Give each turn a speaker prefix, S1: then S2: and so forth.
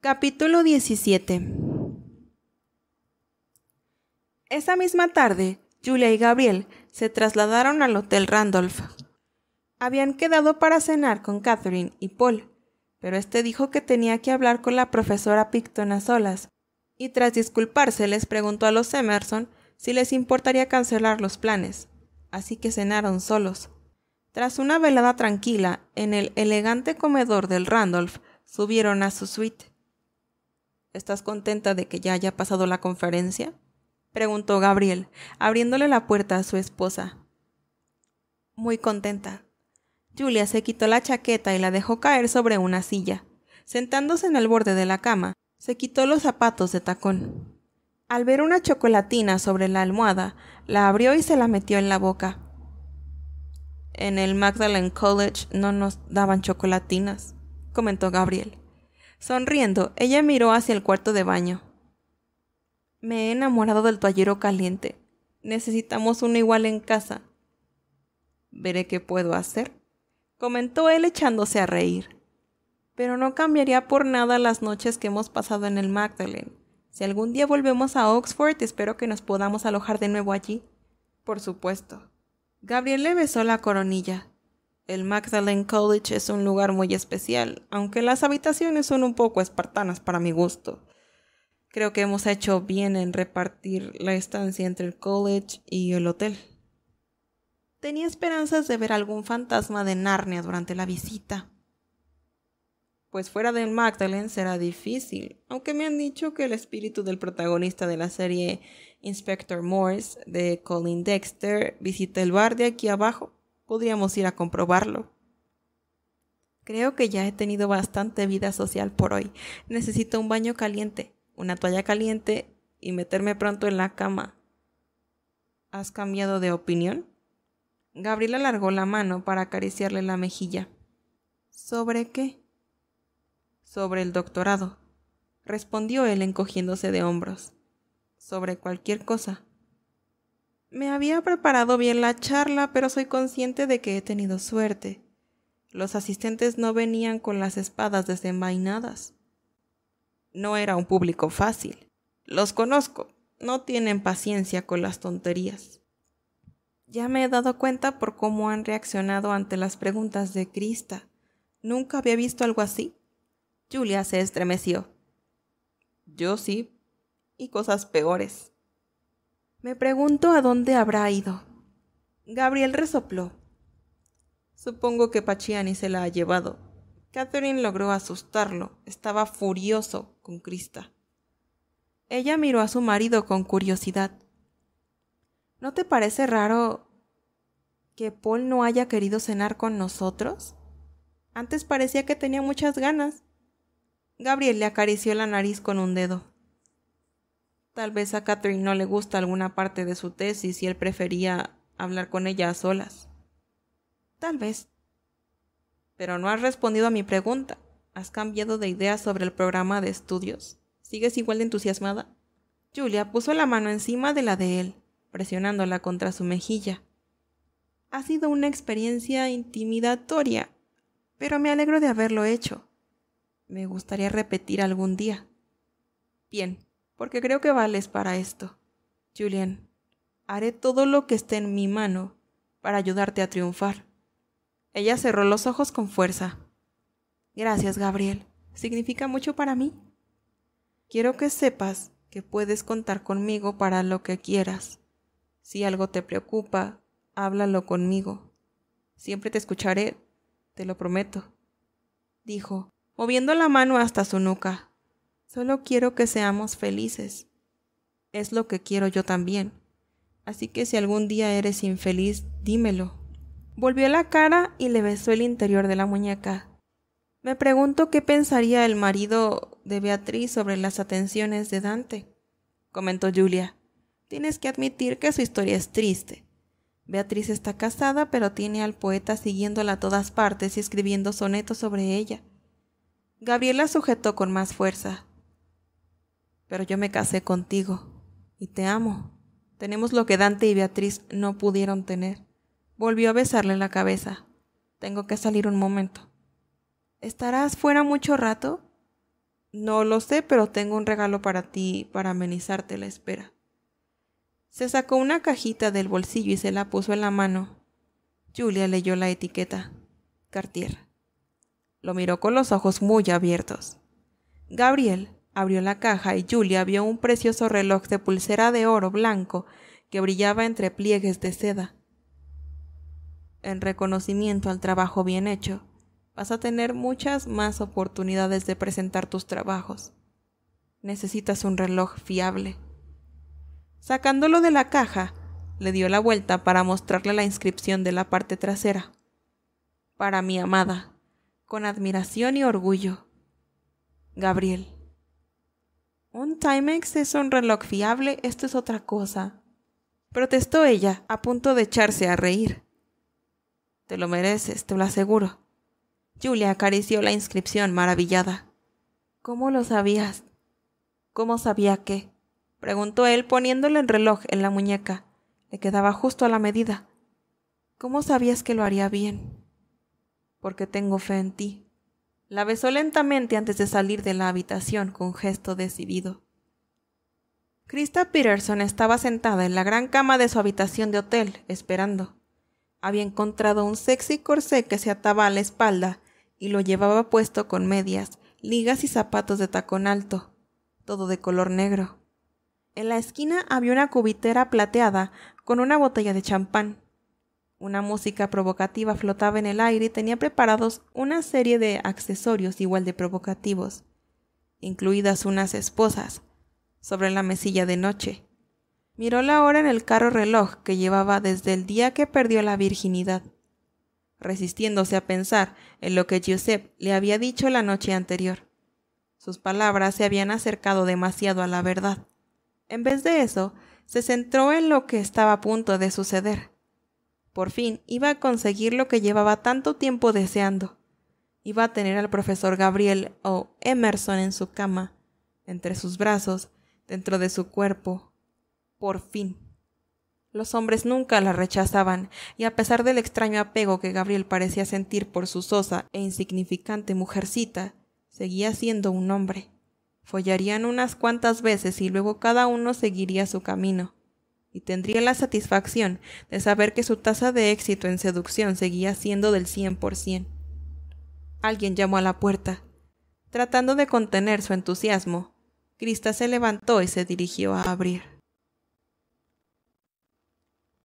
S1: Capítulo 17 Esa misma tarde, Julia y Gabriel se trasladaron al Hotel Randolph. Habían quedado para cenar con Catherine y Paul, pero este dijo que tenía que hablar con la profesora Picton a solas, y tras disculparse les preguntó a los Emerson si les importaría cancelar los planes, así que cenaron solos. Tras una velada tranquila en el elegante comedor del Randolph, subieron a su suite. ¿Estás contenta de que ya haya pasado la conferencia? preguntó Gabriel, abriéndole la puerta a su esposa. Muy contenta. Julia se quitó la chaqueta y la dejó caer sobre una silla. Sentándose en el borde de la cama, se quitó los zapatos de tacón. Al ver una chocolatina sobre la almohada, la abrió y se la metió en la boca. En el Magdalen College no nos daban chocolatinas, comentó Gabriel. Sonriendo, ella miró hacia el cuarto de baño. Me he enamorado del toallero caliente. Necesitamos uno igual en casa. Veré qué puedo hacer, comentó él echándose a reír. Pero no cambiaría por nada las noches que hemos pasado en el Magdalen. Si algún día volvemos a Oxford, espero que nos podamos alojar de nuevo allí. Por supuesto. Gabriel le besó la coronilla. El Magdalen College es un lugar muy especial, aunque las habitaciones son un poco espartanas para mi gusto. Creo que hemos hecho bien en repartir la estancia entre el college y el hotel. Tenía esperanzas de ver algún fantasma de Narnia durante la visita. Pues fuera del Magdalene será difícil, aunque me han dicho que el espíritu del protagonista de la serie Inspector Morse de Colin Dexter visita el bar de aquí abajo podríamos ir a comprobarlo. Creo que ya he tenido bastante vida social por hoy. Necesito un baño caliente, una toalla caliente y meterme pronto en la cama. ¿Has cambiado de opinión? Gabriel alargó la mano para acariciarle la mejilla. ¿Sobre qué? Sobre el doctorado, respondió él encogiéndose de hombros. Sobre cualquier cosa. Me había preparado bien la charla, pero soy consciente de que he tenido suerte. Los asistentes no venían con las espadas desenvainadas. No era un público fácil. Los conozco, no tienen paciencia con las tonterías. Ya me he dado cuenta por cómo han reaccionado ante las preguntas de Crista. Nunca había visto algo así. Julia se estremeció. Yo sí, y cosas peores. Me pregunto a dónde habrá ido. Gabriel resopló. Supongo que Pachiani se la ha llevado. Catherine logró asustarlo. Estaba furioso con Krista. Ella miró a su marido con curiosidad. ¿No te parece raro que Paul no haya querido cenar con nosotros? Antes parecía que tenía muchas ganas. Gabriel le acarició la nariz con un dedo. Tal vez a Catherine no le gusta alguna parte de su tesis y él prefería hablar con ella a solas. Tal vez. Pero no has respondido a mi pregunta. Has cambiado de idea sobre el programa de estudios. ¿Sigues igual de entusiasmada? Julia puso la mano encima de la de él, presionándola contra su mejilla. Ha sido una experiencia intimidatoria, pero me alegro de haberlo hecho. Me gustaría repetir algún día. Bien, porque creo que vales para esto. Julian, haré todo lo que esté en mi mano para ayudarte a triunfar. Ella cerró los ojos con fuerza. Gracias, Gabriel. Significa mucho para mí. Quiero que sepas que puedes contar conmigo para lo que quieras. Si algo te preocupa, háblalo conmigo. Siempre te escucharé, te lo prometo, dijo, moviendo la mano hasta su nuca. Solo quiero que seamos felices. Es lo que quiero yo también. Así que si algún día eres infeliz, dímelo. Volvió la cara y le besó el interior de la muñeca. Me pregunto qué pensaría el marido de Beatriz sobre las atenciones de Dante, comentó Julia. Tienes que admitir que su historia es triste. Beatriz está casada, pero tiene al poeta siguiéndola a todas partes y escribiendo sonetos sobre ella. Gabriela sujetó con más fuerza pero yo me casé contigo y te amo. Tenemos lo que Dante y Beatriz no pudieron tener. Volvió a besarle la cabeza. Tengo que salir un momento. ¿Estarás fuera mucho rato? No lo sé, pero tengo un regalo para ti para amenizarte la espera. Se sacó una cajita del bolsillo y se la puso en la mano. Julia leyó la etiqueta. Cartier. Lo miró con los ojos muy abiertos. Gabriel Abrió la caja y Julia vio un precioso reloj de pulsera de oro blanco que brillaba entre pliegues de seda. En reconocimiento al trabajo bien hecho, vas a tener muchas más oportunidades de presentar tus trabajos. Necesitas un reloj fiable. Sacándolo de la caja, le dio la vuelta para mostrarle la inscripción de la parte trasera. Para mi amada, con admiración y orgullo. Gabriel. ¿Un Timex es un reloj fiable? Esto es otra cosa. Protestó ella, a punto de echarse a reír. Te lo mereces, te lo aseguro. Julia acarició la inscripción maravillada. ¿Cómo lo sabías? ¿Cómo sabía qué? preguntó él poniéndole el reloj en la muñeca. Le quedaba justo a la medida. ¿Cómo sabías que lo haría bien? Porque tengo fe en ti. La besó lentamente antes de salir de la habitación con gesto decidido. Krista Peterson estaba sentada en la gran cama de su habitación de hotel, esperando. Había encontrado un sexy corsé que se ataba a la espalda y lo llevaba puesto con medias, ligas y zapatos de tacón alto, todo de color negro. En la esquina había una cubitera plateada con una botella de champán. Una música provocativa flotaba en el aire y tenía preparados una serie de accesorios igual de provocativos, incluidas unas esposas, sobre la mesilla de noche. Miró la hora en el caro reloj que llevaba desde el día que perdió la virginidad, resistiéndose a pensar en lo que Giuseppe le había dicho la noche anterior. Sus palabras se habían acercado demasiado a la verdad. En vez de eso, se centró en lo que estaba a punto de suceder por fin iba a conseguir lo que llevaba tanto tiempo deseando. Iba a tener al profesor Gabriel o Emerson en su cama, entre sus brazos, dentro de su cuerpo. Por fin. Los hombres nunca la rechazaban, y a pesar del extraño apego que Gabriel parecía sentir por su sosa e insignificante mujercita, seguía siendo un hombre. Follarían unas cuantas veces y luego cada uno seguiría su camino y tendría la satisfacción de saber que su tasa de éxito en seducción seguía siendo del 100%. Alguien llamó a la puerta. Tratando de contener su entusiasmo, Krista se levantó y se dirigió a abrir.